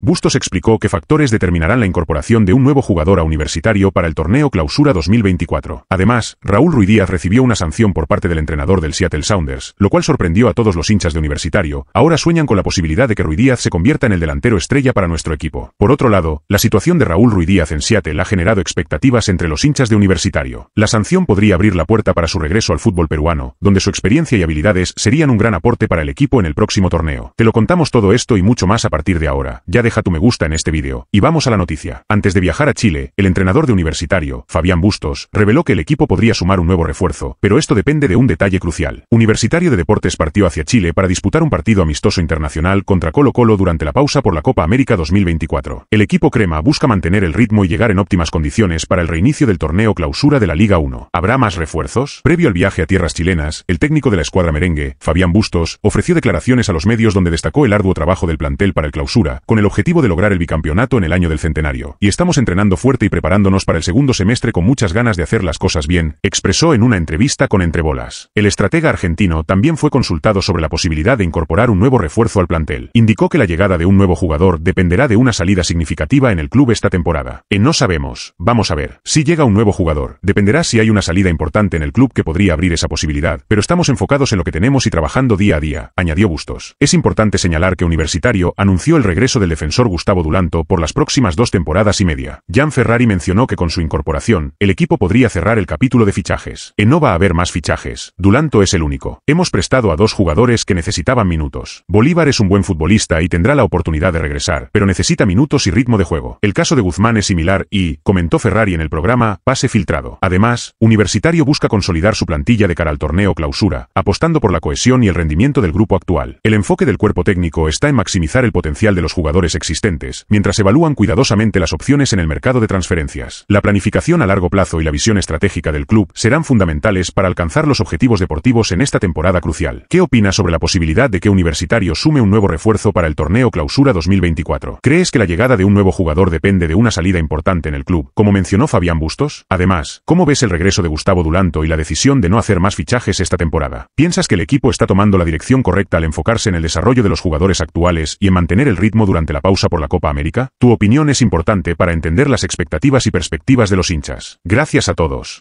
Bustos explicó que factores determinarán la incorporación de un nuevo jugador a universitario para el torneo Clausura 2024. Además, Raúl Ruidíaz recibió una sanción por parte del entrenador del Seattle Sounders, lo cual sorprendió a todos los hinchas de universitario. Ahora sueñan con la posibilidad de que Ruidíaz se convierta en el delantero estrella para nuestro equipo. Por otro lado, la situación de Raúl Ruidíaz en Seattle ha generado expectativas entre los hinchas de universitario. La sanción podría abrir la puerta para su regreso al fútbol peruano, donde su experiencia y habilidades serían un gran aporte para el equipo en el próximo torneo. Te lo contamos todo esto y mucho más a partir de ahora. Ya deja tu me gusta en este vídeo. Y vamos a la noticia. Antes de viajar a Chile, el entrenador de Universitario, Fabián Bustos, reveló que el equipo podría sumar un nuevo refuerzo, pero esto depende de un detalle crucial. Universitario de Deportes partió hacia Chile para disputar un partido amistoso internacional contra Colo Colo durante la pausa por la Copa América 2024. El equipo Crema busca mantener el ritmo y llegar en óptimas condiciones para el reinicio del torneo clausura de la Liga 1. ¿Habrá más refuerzos? Previo al viaje a tierras chilenas, el técnico de la escuadra merengue, Fabián Bustos, ofreció declaraciones a los medios donde destacó el arduo trabajo del plantel para el clausura, con el objetivo objetivo de lograr el bicampeonato en el año del centenario, y estamos entrenando fuerte y preparándonos para el segundo semestre con muchas ganas de hacer las cosas bien, expresó en una entrevista con Entrebolas. El estratega argentino también fue consultado sobre la posibilidad de incorporar un nuevo refuerzo al plantel. Indicó que la llegada de un nuevo jugador dependerá de una salida significativa en el club esta temporada. En no sabemos, vamos a ver. Si llega un nuevo jugador, dependerá si hay una salida importante en el club que podría abrir esa posibilidad, pero estamos enfocados en lo que tenemos y trabajando día a día, añadió Bustos. Es importante señalar que Universitario anunció el regreso del defensor Gustavo Dulanto por las próximas dos temporadas y media. Jan Ferrari mencionó que con su incorporación, el equipo podría cerrar el capítulo de fichajes. En no va a haber más fichajes. Dulanto es el único. Hemos prestado a dos jugadores que necesitaban minutos. Bolívar es un buen futbolista y tendrá la oportunidad de regresar, pero necesita minutos y ritmo de juego. El caso de Guzmán es similar y, comentó Ferrari en el programa, pase filtrado. Además, Universitario busca consolidar su plantilla de cara al torneo clausura, apostando por la cohesión y el rendimiento del grupo actual. El enfoque del cuerpo técnico está en maximizar el potencial de los jugadores existentes, mientras evalúan cuidadosamente las opciones en el mercado de transferencias. La planificación a largo plazo y la visión estratégica del club serán fundamentales para alcanzar los objetivos deportivos en esta temporada crucial. ¿Qué opinas sobre la posibilidad de que Universitario sume un nuevo refuerzo para el torneo Clausura 2024? ¿Crees que la llegada de un nuevo jugador depende de una salida importante en el club, como mencionó Fabián Bustos? Además, ¿cómo ves el regreso de Gustavo Dulanto y la decisión de no hacer más fichajes esta temporada? ¿Piensas que el equipo está tomando la dirección correcta al enfocarse en el desarrollo de los jugadores actuales y en mantener el ritmo durante la pausa por la Copa América? Tu opinión es importante para entender las expectativas y perspectivas de los hinchas. Gracias a todos.